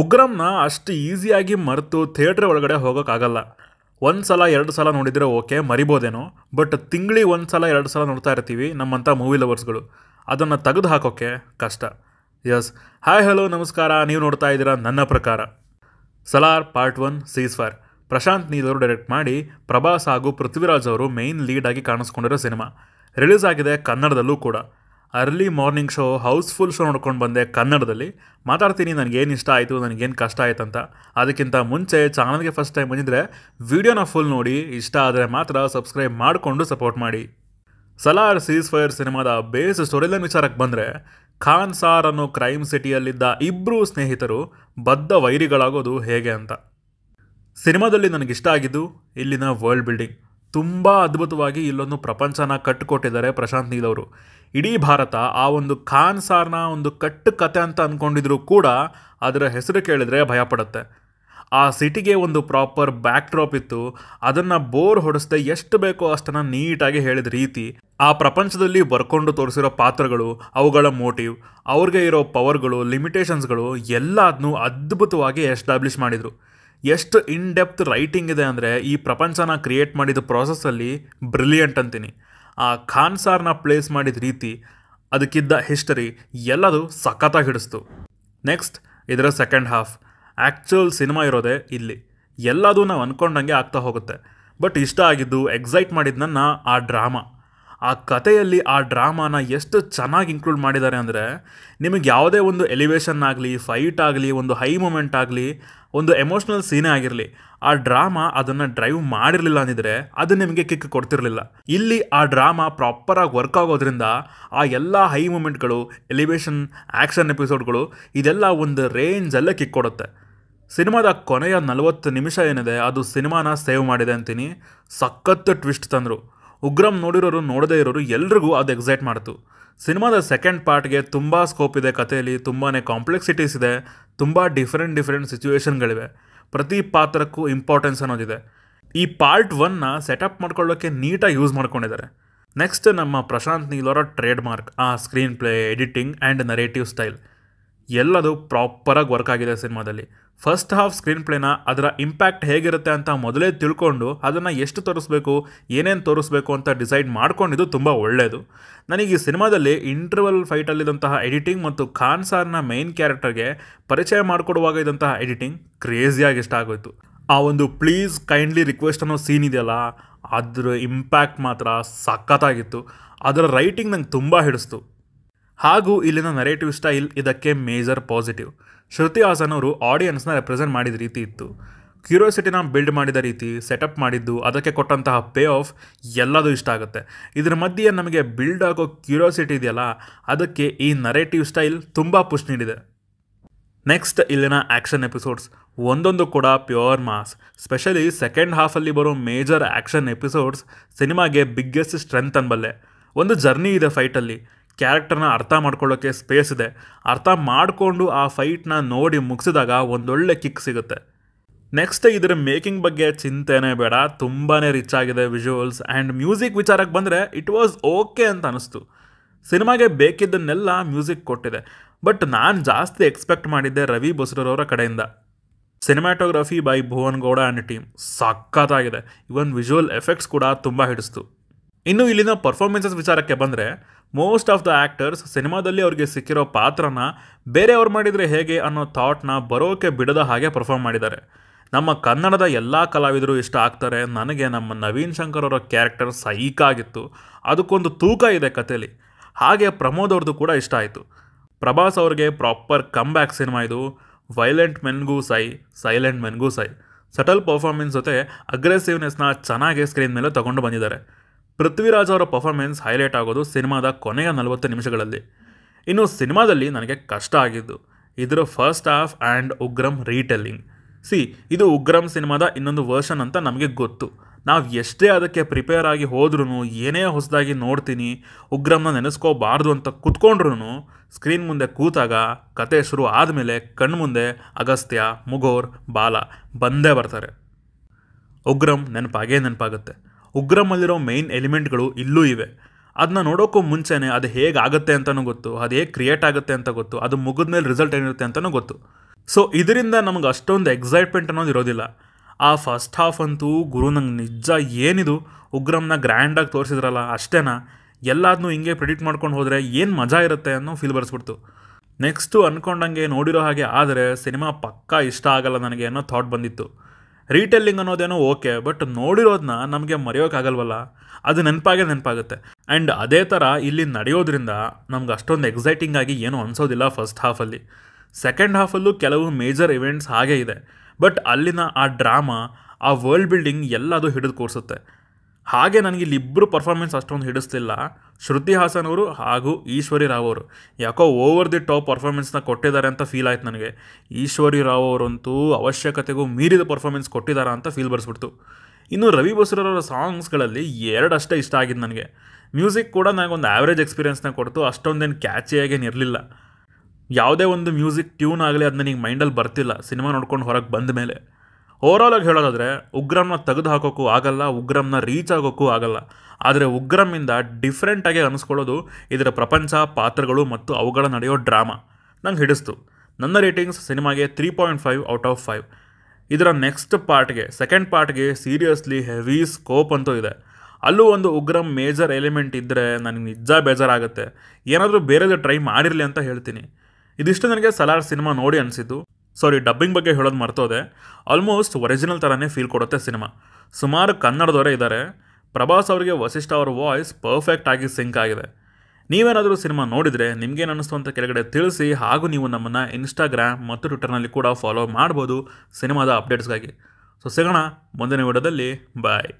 ಉಗ್ರಂನ ಅಷ್ಟು ಈಸಿಯಾಗಿ ಮರೆತು ಥಿಯೇಟ್ರ್ ಒಳಗಡೆ ಹೋಗೋಕ್ಕಾಗಲ್ಲ ಒಂದು ಸಲ ಎರಡು ಸಲ ನೋಡಿದರೆ ಓಕೆ ಮರಿಬೋದೇನೋ ಬಟ್ ತಿಂಗಳಿಗೆ ಒಂದು ಸಲ ಎರಡು ಸಲ ನೋಡ್ತಾ ಇರ್ತೀವಿ ನಮ್ಮಂಥ ಮೂವಿ ಲವರ್ಸ್ಗಳು ಅದನ್ನು ತೆಗೆದು ಹಾಕೋಕ್ಕೆ ಕಷ್ಟ ಎಸ್ ಹಾಯ್ ಹಲೋ ನಮಸ್ಕಾರ ನೀವು ನೋಡ್ತಾ ಇದ್ದೀರಾ ನನ್ನ ಪ್ರಕಾರ Salaar part one ceasefire Prashanth ನೀಲವರು ಡೈರೆಕ್ಟ್ ಮಾಡಿ ಪ್ರಭಾಸ್ ಹಾಗೂ ಪೃಥ್ವಿರಾಜ್ ಅವರು ಮೇಯ್ನ್ ಲೀಡಾಗಿ ಕಾಣಿಸ್ಕೊಂಡಿರೋ ಸಿನಿಮಾ ರಿಲೀಸ್ ಆಗಿದೆ ಕನ್ನಡದಲ್ಲೂ ಕೂಡ early morning show housefull show ನೋಡ್ಕೊಂಡು ಬಂದೆ ಕನ್ನಡದಲ್ಲಿ ಮಾತಾಡ್ತೀನಿ ನನಗೇನು ಇಷ್ಟ ಆಯಿತು ನನಗೇನು ಕಷ್ಟ ಆಯಿತು ಅಂತ ಅದಕ್ಕಿಂತ ಮುಂಚೆ ಚಾನಲ್ಗೆ ಫಸ್ಟ್ ಟೈಮ್ ಬಂದಿದ್ದರೆ ವೀಡಿಯೋನ ಫುಲ್ ನೋಡಿ ಇಷ್ಟ ಆದರೆ ಮಾತ್ರ ಸಬ್ಸ್ಕ್ರೈಬ್ ಮಾಡಿಕೊಂಡು ಸಪೋರ್ಟ್ ಮಾಡಿ ಸಲಾರ್ ಸೀಸ್ ಫೈರ್ ಸಿನಿಮಾದ ಬೇಸ್ ಸ್ಟೋರಿಲೈನ್ ವಿಚಾರಕ್ಕೆ ಬಂದರೆ ಖಾನ್ ಸಾರ್ ಅನ್ನೋ ಕ್ರೈಮ್ ಸಿಟಿಯಲ್ಲಿದ್ದ ಇಬ್ಬರು ಸ್ನೇಹಿತರು ಬದ್ಧ ವೈರಿಗಳಾಗೋದು ಹೇಗೆ ಅಂತ ಸಿನಿಮಾದಲ್ಲಿ ನನಗಿಷ್ಟ ಆಗಿದ್ದು ಇಲ್ಲಿನ ವರ್ಲ್ಡ್ ಬಿಲ್ಡಿಂಗ್ ತುಂಬ ಅದ್ಭುತವಾಗಿ ಇಲ್ಲೊಂದು ಪ್ರಪಂಚನ ಕಟ್ಟಿಕೊಟ್ಟಿದ್ದಾರೆ ಪ್ರಶಾಂತ್ ನೀಲ್ ಅವರು ಇಡೀ ಭಾರತ ಆ ಒಂದು ಖಾನ್ ಸಾರ್ನ ಒಂದು ಕಟ್ಟು ಕತೆ ಅಂತ ಅಂದ್ಕೊಂಡಿದ್ರು ಕೂಡ ಅದರ ಹೆಸರು ಕೇಳಿದರೆ ಭಯಪಡುತ್ತೆ ಆ ಸಿಟಿಗೆ ಒಂದು ಪ್ರಾಪರ್ ಬ್ಯಾಕ್ ಡ್ರಾಪ್ ಇತ್ತು ಅದನ್ನು ಬೋರ್ ಹೊಡೆಸದೆ ಎಷ್ಟು ಬೇಕೋ ಅಷ್ಟನ್ನು ನೀಟಾಗಿ ಹೇಳಿದ ರೀತಿ ಆ ಪ್ರಪಂಚದಲ್ಲಿ ಬರ್ಕೊಂಡು ತೋರಿಸಿರೋ ಪಾತ್ರಗಳು ಅವುಗಳ ಮೋಟಿವ್ ಅವ್ರಿಗೆ ಇರೋ ಪವರ್ಗಳು ಲಿಮಿಟೇಷನ್ಸ್ಗಳು ಎಲ್ಲದನ್ನೂ ಅದ್ಭುತವಾಗಿ ಎಸ್ಟಾಬ್ಲಿಷ್ ಮಾಡಿದರು ಎಷ್ಟು ಇನ್ ಡೆಪ್ತ್ ರೈಟಿಂಗ್ ಇದೆ ಅಂದರೆ ಈ ಪ್ರಪಂಚನ ಕ್ರಿಯೇಟ್ ಮಾಡಿದ ಪ್ರಾಸೆಸ್ಸಲ್ಲಿ ಬ್ರಿಲಿಯಂಟ್ ಅಂತೀನಿ ಆ ಖಾನ್ ಸಾರ್ನ ಪ್ಲೇಸ್ ಮಾಡಿದ ರೀತಿ ಅದಕ್ಕಿದ್ದ ಹಿಸ್ಟರಿ ಎಲ್ಲದು ಸಖತ್ತಾಗಿ ಹಿಡಿಸ್ತು ನೆಕ್ಸ್ಟ್ ಇದರ ಸೆಕೆಂಡ್ ಹಾಫ್ ಆ್ಯಕ್ಚುಯಲ್ ಸಿನಿಮಾ ಇರೋದೇ ಇಲ್ಲಿ ಎಲ್ಲದೂ ನಾವು ಅಂದ್ಕೊಂಡಂಗೆ ಆಗ್ತಾ ಹೋಗುತ್ತೆ ಬಟ್ ಇಷ್ಟ ಆಗಿದ್ದು ಎಕ್ಸೈಟ್ ಮಾಡಿದ ನನ್ನ ಆ ಡ್ರಾಮಾ ಆ ಕಥೆಯಲ್ಲಿ ಆ ಡ್ರಾಮಾನ ಎಷ್ಟು ಚೆನ್ನಾಗಿ ಇನ್ಕ್ಲೂಡ್ ಮಾಡಿದ್ದಾರೆ ಅಂದರೆ ನಿಮಗೆ ಯಾವುದೇ ಒಂದು ಎಲಿವೇಶನ್ ಆಗಲಿ ಫೈಟ್ ಆಗಲಿ ಒಂದು ಹೈ ಮೂಮೆಂಟ್ ಆಗಲಿ ಒಂದು ಎಮೋಷ್ನಲ್ ಸೀನೇ ಆಗಿರಲಿ ಆ ಡ್ರಾಮಾ ಅದನ್ನು ಡ್ರೈವ್ ಮಾಡಿರಲಿಲ್ಲ ಅಂದಿದ್ರೆ ಅದು ನಿಮಗೆ ಕಿಕ್ ಕೊಡ್ತಿರಲಿಲ್ಲ ಇಲ್ಲಿ ಆ ಡ್ರಾಮಾ ಪ್ರಾಪರಾಗಿ ವರ್ಕ್ ಆಗೋದ್ರಿಂದ ಆ ಎಲ್ಲ ಹೈ ಮೂಮೆಂಟ್ಗಳು ಎಲಿವೇಷನ್ ಆ್ಯಕ್ಷನ್ ಎಪಿಸೋಡ್ಗಳು ಇದೆಲ್ಲ ಒಂದು ರೇಂಜಲ್ಲೇ ಕಿಕ್ ಕೊಡುತ್ತೆ ಸಿನಿಮಾದ ಕೊನೆಯ ನಲವತ್ತು ನಿಮಿಷ ಏನಿದೆ ಅದು ಸಿನಿಮಾನ ಸೇವ್ ಮಾಡಿದೆ ಅಂತೀನಿ ಸಖತ್ತು ಟ್ವಿಸ್ಟ್ ತಂದರು ಉಗ್ರಂ ನೋಡಿರೋರು ನೋಡದೇ ಇರೋರು ಎಲ್ರಿಗೂ ಅದು ಎಕ್ಸೈಟ್ ಮಾಡ್ತು ಸಿನಿಮಾದ ಸೆಕೆಂಡ್ ಪಾರ್ಟ್ಗೆ ತುಂಬ ಸ್ಕೋಪ್ ಇದೆ ಕಥೆಯಲ್ಲಿ ತುಂಬಾ ಕಾಂಪ್ಲೆಕ್ಸಿಟೀಸ್ ಇದೆ ತುಂಬ ಡಿಫ್ರೆಂಟ್ ಡಿಫ್ರೆಂಟ್ ಸಿಚುವೇಷನ್ಗಳಿವೆ ಪ್ರತಿ ಪಾತ್ರಕ್ಕೂ ಇಂಪಾರ್ಟೆನ್ಸ್ ಅನ್ನೋದಿದೆ ಈ ಪಾರ್ಟ್ ಒನ್ನ ಸೆಟಪ್ ಮಾಡ್ಕೊಳ್ಳೋಕ್ಕೆ ನೀಟಾಗಿ ಯೂಸ್ ಮಾಡ್ಕೊಂಡಿದ್ದಾರೆ ನೆಕ್ಸ್ಟ್ ನಮ್ಮ ಪ್ರಶಾಂತ್ ನೀಲ್ ಅವರ ಟ್ರೇಡ್ ಮಾರ್ಕ್ ಆ screenplay editing and narrative style ಎಲ್ಲದು ಪ್ರಾಪರಾಗಿ ವರ್ಕ್ ಆಗಿದೆ ಸಿನಿಮಾದಲ್ಲಿ ಫಸ್ಟ್ ಹಾಫ್ ಸ್ಕ್ರೀನ್ ಪ್ಲೇನ ಅದರ ಇಂಪ್ಯಾಕ್ಟ್ ಹೇಗಿರುತ್ತೆ ಅಂತ ಮೊದಲೇ ತಿಳ್ಕೊಂಡು ಅದನ್ನು ಎಷ್ಟು ತೋರಿಸ್ಬೇಕು ಏನೇನು ತೋರಿಸ್ಬೇಕು ಅಂತ ಡಿಸೈಡ್ ಮಾಡ್ಕೊಂಡಿದ್ದು ತುಂಬ ಒಳ್ಳೆಯದು ನನಗೆ ಈ ಸಿನಿಮಾದಲ್ಲಿ ಇಂಟರ್ವಲ್ ಫೈಟಲ್ಲಿದ್ದಂತಹ ಎಡಿಟಿಂಗ್ ಮತ್ತು ಖಾನ್ ಸಾರ್ನ ಮೇನ್ ಕ್ಯಾರೆಕ್ಟರ್ಗೆ ಪರಿಚಯ ಮಾಡಿಕೊಡುವಾಗ ಇದ್ದಂತಹ ಎಡಿಟಿಂಗ್ ಕ್ರೇಜಿಯಾಗಿ ಇಷ್ಟ ಆಗೋಯಿತು ಆ ಒಂದು ಪ್ಲೀಸ್ ಕೈಂಡ್ಲಿ ರಿಕ್ವೆಸ್ಟ್ ಅನ್ನೋ ಸೀನ್ ಇದೆಯಲ್ಲ ಅದರ ಇಂಪ್ಯಾಕ್ಟ್ ಮಾತ್ರ ಸಖತ್ತಾಗಿತ್ತು ಅದರ ರೈಟಿಂಗ್ ನಂಗೆ ತುಂಬ ಹಿಡಿಸ್ತು ಹಾಗೂ ಇಲ್ಲಿನ ನರೇಟಿವ್ ಸ್ಟೈಲ್ ಇದಕ್ಕೆ ಮೇಜರ್ ಪಾಸಿಟಿವ್ ಶ್ರುತಿ ಹಾಸನ್ ಅವರು ಆಡಿಯನ್ಸ್ನ ರೆಪ್ರೆಸೆಂಟ್ ಮಾಡಿದ ರೀತಿ ಇತ್ತು ಕ್ಯೂರಿಯಾಸಿಟಿನ ಬಿಲ್ಡ್ ಮಾಡಿದ ರೀತಿ ಸೆಟಪ್ ಮಾಡಿದ್ದು ಅದಕ್ಕೆ ಕೊಟ್ಟಂತಹ ಪೇ ಆಫ್ ಎಲ್ಲದೂ ಇಷ್ಟ ಆಗುತ್ತೆ ಇದರ ಮಧ್ಯೆ ನಮಗೆ ಬಿಲ್ಡ್ ಆಗೋ ಕ್ಯೂರಿಯಾಸಿಟಿ ಇದೆಯಲ್ಲ ಅದಕ್ಕೆ ಈ ನರೇಟಿವ್ ಸ್ಟೈಲ್ ತುಂಬ ಪುಷ್ ನೀಡಿದೆ ನೆಕ್ಸ್ಟ್ ಇಲ್ಲಿನ ಆ್ಯಕ್ಷನ್ ಎಪಿಸೋಡ್ಸ್ ಒಂದೊಂದು ಕೂಡ ಪ್ಯೂರ್ ಮಾಸ್ ಸ್ಪೆಷಲಿ ಸೆಕೆಂಡ್ ಹಾಫಲ್ಲಿ ಬರೋ ಮೇಜರ್ ಆ್ಯಕ್ಷನ್ ಎಪಿಸೋಡ್ಸ್ ಸಿನಿಮಾಗೆ ಬಿಗ್ಗೆಸ್ಟ್ ಸ್ಟ್ರೆಂತ್ ಅನ್ಬಲ್ಲೆ ಒಂದು ಜರ್ನಿ ಇದೆ ಫೈಟಲ್ಲಿ ಕ್ಯಾರೆಕ್ಟರ್ನ ಅರ್ಥ ಮಾಡ್ಕೊಳ್ಳೋಕ್ಕೆ ಸ್ಪೇಸ್ ಇದೆ ಅರ್ಥ ಮಾಡಿಕೊಂಡು ಆ ಫೈಟ್ನ ನೋಡಿ ಮುಗಿಸಿದಾಗ ಒಂದೊಳ್ಳೆ ಕಿಕ್ ಸಿಗುತ್ತೆ ನೆಕ್ಸ್ಟ್ ಇದರ ಮೇಕಿಂಗ್ ಬಗ್ಗೆ ಚಿಂತೆನೇ ಬೇಡ ತುಂಬಾ ರಿಚ್ ಆಗಿದೆ ವಿಜುವಲ್ಸ್ ಆ್ಯಂಡ್ ಮ್ಯೂಸಿಕ್ ವಿಚಾರಕ್ಕೆ ಬಂದರೆ ಇಟ್ ವಾಸ್ ಓಕೆ ಅಂತ ಅನಿಸ್ತು ಸಿನಿಮಾಗೆ ಬೇಕಿದ್ದನ್ನೆಲ್ಲ ಮ್ಯೂಸಿಕ್ ಕೊಟ್ಟಿದೆ ಬಟ್ ನಾನು ಜಾಸ್ತಿ ಎಕ್ಸ್ಪೆಕ್ಟ್ ಮಾಡಿದ್ದೆ ರವಿ ಬಸ್ರವರ ಕಡೆಯಿಂದ cinematography by Bhuvan Gowda and team ಸಖತ್ತಾಗಿದೆ ಇವನ್ ವಿಜುವಲ್ ಎಫೆಕ್ಟ್ಸ್ ಕೂಡ ತುಂಬ ಹಿಡಿಸ್ತು ಇನ್ನು ಇಲ್ಲಿನ ಪರ್ಫಾರ್ಮೆನ್ಸಸ್ ವಿಚಾರಕ್ಕೆ ಬಂದರೆ ಮೋಸ್ಟ್ ಆಫ್ ದ ಆ್ಯಕ್ಟರ್ಸ್ ಸಿನಿಮಾದಲ್ಲಿ ಅವ್ರಿಗೆ ಸಿಕ್ಕಿರೋ ಪಾತ್ರನ ಬೇರೆಯವ್ರು ಮಾಡಿದರೆ ಹೇಗೆ ಅನ್ನೋ ಥಾಟ್ನ ಬರೋಕೆ ಬಿಡದ ಹಾಗೆ ಪರ್ಫಾರ್ಮ್ ಮಾಡಿದ್ದಾರೆ ನಮ್ಮ ಕನ್ನಡದ ಎಲ್ಲ ಕಲಾವಿದರು ಇಷ್ಟ ಆಗ್ತಾರೆ ನನಗೆ ನಮ್ಮ ನವೀನ್ ಶಂಕರ್ ಅವರ ಕ್ಯಾರೆಕ್ಟರ್ ಸೈಕಾಗಿತ್ತು ಅದಕ್ಕೊಂದು ತೂಕ ಇದೆ ಕಥೆಯಲ್ಲಿ ಹಾಗೆ ಪ್ರಮೋದ್ ಅವ್ರದ್ದು ಕೂಡ ಇಷ್ಟ ಆಯಿತು ಪ್ರಭಾಸ್ ಅವ್ರಿಗೆ ಪ್ರಾಪರ್ ಕಮ್ ಬ್ಯಾಕ್ ಸಿನಿಮಾ ಇದು ವೈಲೆಂಟ್ ಮೆನ್ಗೂ ಸೈ ಸೈಲೆಂಟ್ ಮೆನ್ಗೂ ಸೈ ಸಟಲ್ ಪರ್ಫಾರ್ಮೆನ್ಸ್ ಜೊತೆ ಅಗ್ರೆಸಿವ್ನೆಸ್ನ ಚೆನ್ನಾಗಿ ಸ್ಕ್ರೀನ್ ಮೇಲೆ ತೊಗೊಂಡು ಬಂದಿದ್ದಾರೆ ಪೃಥ್ವಿರಾಜ್ ಅವರ ಪರ್ಫಾರ್ಮೆನ್ಸ್ ಹೈಲೈಟ್ ಆಗೋದು ಸಿನಿಮಾದ ಕೊನೆಯ ನಲವತ್ತು ನಿಮಿಷಗಳಲ್ಲಿ ಇನ್ನು ಸಿನಿಮಾದಲ್ಲಿ ನನಗೆ ಕಷ್ಟ ಆಗಿದ್ದು ಇದರ first half and Ugramm retelling ಸಿ ಇದು ಉಗ್ರಂ ಸಿನಿಮಾದ ಇನ್ನೊಂದು ವರ್ಷನ್ ಅಂತ ನಮಗೆ ಗೊತ್ತು ನಾವು ಎಷ್ಟೇ ಅದಕ್ಕೆ ಪ್ರಿಪೇರ್ ಆಗಿ ಹೋದ್ರೂ ಏನೇ ಹೊಸದಾಗಿ ನೋಡ್ತೀನಿ ಉಗ್ರಂನ ನೆನೆಸ್ಕೋಬಾರ್ದು ಅಂತ ಕೂತ್ಕೊಂಡ್ರೂ ಸ್ಕ್ರೀನ್ ಮುಂದೆ ಕೂತಾಗ ಕತೆ ಶುರು ಆದಮೇಲೆ ಮುಂದೆ ಅಗಸ್ತ್ಯ ಮುಗೋರ್ ಬಾಲ ಬಂದೇ ಬರ್ತಾರೆ ಉಗ್ರಂ ನೆನಪಾಗೇ ನೆನಪಾಗುತ್ತೆ ಉಗ್ರಮಲ್ಲಿರೋ ಮೇನ್ ಎಲಿಮೆಂಟ್ಗಳು ಇಲ್ಲೂ ಇವೆ ಅದನ್ನ ನೋಡೋಕ್ಕೂ ಮುಂಚೆನೇ ಅದು ಹೇಗೆ ಆಗುತ್ತೆ ಅಂತಲೂ ಗೊತ್ತು ಅದು ಹೇಗೆ ಕ್ರಿಯೇಟ್ ಆಗುತ್ತೆ ಅಂತ ಗೊತ್ತು ಅದು ಮುಗಿದ ಮೇಲೆ ರಿಸಲ್ಟ್ ಏನಿರುತ್ತೆ ಅಂತಲೂ ಗೊತ್ತು ಸೊ ಇದರಿಂದ ನಮ್ಗೆ ಅಷ್ಟೊಂದು ಎಕ್ಸೈಟ್ಮೆಂಟ್ ಅನ್ನೋದು ಇರೋದಿಲ್ಲ ಆ ಫಸ್ಟ್ ಹಾಫ್ ಅಂತೂ ಗುರು ನಂಗೆ ನಿಜ ಏನಿದು ಉಗ್ರಮ್ನ ಗ್ರ್ಯಾಂಡಾಗಿ ತೋರಿಸಿದ್ರಲ್ಲ ಅಷ್ಟೇನಾ ಎಲ್ಲಾದನ್ನೂ ಹಿಂಗೆ ಪ್ರಿಡಿಕ್ಟ್ ಮಾಡ್ಕೊಂಡು ಹೋದರೆ ಏನು ಮಜಾ ಇರುತ್ತೆ ಅನ್ನೋ ಫೀಲ್ ಬರೆಸ್ಬಿಡ್ತು ನೆಕ್ಸ್ಟು ಅಂದ್ಕೊಂಡಂಗೆ ನೋಡಿರೋ ಹಾಗೆ ಆದರೆ ಸಿನಿಮಾ ಪಕ್ಕಾ ಇಷ್ಟ ಆಗಲ್ಲ ನನಗೆ ಅನ್ನೋ ಥಾಟ್ ಬಂದಿತ್ತು ರೀಟೆಲ್ಲಿಂಗ್ ಅನ್ನೋದೇನೋ ಓಕೆ ಬಟ್ ನೋಡಿರೋದನ್ನ ನಮಗೆ ಮರೆಯೋಕ್ಕಾಗಲ್ವಲ್ಲ ಅದು ನೆನಪಾಗೆ ನೆನಪಾಗುತ್ತೆ ಆ್ಯಂಡ್ ಅದೇ ಥರ ಇಲ್ಲಿ ನಡೆಯೋದ್ರಿಂದ ನಮ್ಗೆ ಅಷ್ಟೊಂದು ಎಕ್ಸೈಟಿಂಗ್ ಆಗಿ ಏನೂ ಅನಿಸೋದಿಲ್ಲ ಫಸ್ಟ್ ಹಾಫಲ್ಲಿ ಸೆಕೆಂಡ್ ಹಾಫಲ್ಲೂ ಕೆಲವು ಮೇಜರ್ ಇವೆಂಟ್ಸ್ ಹಾಗೆ ಇದೆ ಬಟ್ ಅಲ್ಲಿನ ಆ ಡ್ರಾಮಾ ಆ ವರ್ಲ್ಡ್ ಬಿಲ್ಡಿಂಗ್ ಎಲ್ಲದು ಹಿಡಿದು ಕೂರಿಸುತ್ತೆ ಹಾಗೆ ನನಗೆ ಇಲ್ಲಿಬ್ಬರು ಪರ್ಫಾರ್ಮೆನ್ಸ್ ಅಷ್ಟೊಂದು ಹಿಡಿಸ್ತಿಲ್ಲ ಶ್ರುತಿ ಹಾಸನ್ ಅವರು ಹಾಗೂ ಈಶ್ವರಿ ರಾವ್ ಅವರು ಯಾಕೋ ಓವರ್ ದಿ ಟಾಪ್ ಪರ್ಫಾರ್ಮೆನ್ಸ್ನ ಕೊಟ್ಟಿದ್ದಾರೆ ಅಂತ ಫೀಲ್ ಆಯ್ತು ನನಗೆ ಈಶ್ವರಿ ರಾವ್ ಅವರಂತೂ ಅವಶ್ಯಕತೆಗೂ ಮೀರಿದ ಪರ್ಫಾರ್ಮೆನ್ಸ್ ಕೊಟ್ಟಿದ್ದಾರೆ ಅಂತ ಫೀಲ್ ಬರ್ಸ್ಬಿಡ್ತು ಇನ್ನು ರವಿ ಬಸ್ರವರ ಸಾಂಗ್ಸ್ಗಳಲ್ಲಿ ಎರಡಷ್ಟೇ ಇಷ್ಟ ಆಗಿದ್ದು ನನಗೆ ಮ್ಯೂಸಿಕ್ ಕೂಡ ನನಗೊಂದು ಆ್ಯಾವ್ರೇಜ್ ಎಕ್ಸ್ಪೀರಿಯೆನ್ಸ್ನ ಕೊಡ್ತು ಅಷ್ಟೊಂದೇನು ಕ್ಯಾಚಿಯಾಗೇನು ಇರಲಿಲ್ಲ ಯಾವುದೇ ಒಂದು ಮ್ಯೂಸಿಕ್ ಟ್ಯೂನ್ ಆಗಲಿ ಅದು ನನಗೆ ಮೈಂಡಲ್ಲಿ ಬರ್ತಿಲ್ಲ ಸಿನಿಮಾ ನೋಡ್ಕೊಂಡು ಹೊರಗೆ ಬಂದ ಮೇಲೆ ಓವರಾಲ್ ಆಗಿ ಹೇಳೋದಾದರೆ ಉಗ್ರಮ್ನ ತೆಗೆದು ಹಾಕೋಕ್ಕೂ ಆಗಲ್ಲ ಉಗ್ರಮ್ನ ರೀಚ್ ಆಗೋಕ್ಕೂ ಆಗಲ್ಲ ಆದರೆ ಉಗ್ರಮ್ಮಿಂದ ಡಿಫ್ರೆಂಟಾಗಿ ಅನಿಸ್ಕೊಳ್ಳೋದು ಇದರ ಪ್ರಪಂಚ ಪಾತ್ರಗಳು ಮತ್ತು ಅವುಗಳ ನಡೆಯೋ ಡ್ರಾಮಾ ನಂಗೆ ಹಿಡಿಸ್ತು ನನ್ನ ರೇಟಿಂಗ್ಸ್ ಸಿನಿಮಾಗೆ three point five out of five ಇದರ ನೆಕ್ಸ್ಟ್ ಪಾರ್ಟ್ಗೆ ಸೆಕೆಂಡ್ ಪಾರ್ಟ್ಗೆ ಸೀರಿಯಸ್ಲಿ ಹೆವಿ ಸ್ಕೋಪ್ ಅಂತೂ ಇದೆ ಅಲ್ಲೂ ಒಂದು ಉಗ್ರಂ ಮೇಜರ್ ಎಲಿಮೆಂಟ್ ಇದ್ದರೆ ನನಗೆ ನಿಜ ಬೇಜಾರಾಗುತ್ತೆ ಏನಾದರೂ ಬೇರೆದು ಟ್ರೈ ಮಾಡಿರಲಿ ಅಂತ ಹೇಳ್ತೀನಿ ಇದಿಷ್ಟು ನನಗೆ ಸಲಾರ್ ಸಿನಿಮಾ ನೋಡಿ ಅನಿಸಿದ್ದು ಸಾರಿ ಡಬ್ಬಿಂಗ್ ಬಗ್ಗೆ ಹೇಳೋದು ಮರ್ತೋದೆ ಆಲ್ಮೋಸ್ಟ್ ಒರಿಜಿನಲ್ ಥರನೇ ಫೀಲ್ ಕೊಡುತ್ತೆ ಸಿನಿಮಾ ಸುಮಾರು ಕನ್ನಡದವರೇ ಇದ್ದಾರೆ ಪ್ರಭಾಸ್ ಅವರಿಗೆ ವಸಿಷ್ಠ ಅವರ ವಾಯ್ಸ್ ಪರ್ಫೆಕ್ಟ್ ಆಗಿ ಸಿಂಕ್ ಆಗಿದೆ ನೀವೇನಾದರೂ ಸಿನಿಮಾ ನೋಡಿದರೆ ನಿಮಗೇನು ಅನ್ನಿಸ್ತು ಅಂತ ಕೆಳಗಡೆ ತಿಳಿಸಿ ಹಾಗೂ ನೀವು ನಮ್ಮನ್ನು ಇನ್ಸ್ಟಾಗ್ರಾಮ್ ಮತ್ತು ಟ್ವಿಟರ್ನಲ್ಲಿ ಕೂಡ ಫಾಲೋ ಮಾಡ್ಬೋದು ಸಿನಿಮಾದ ಅಪ್ಡೇಟ್ಸ್ಗಾಗಿ ಸೊ ಸಿಗೋಣ ಮುಂದಿನ ವಿಡಿಯೋದಲ್ಲಿ ಬಾಯ್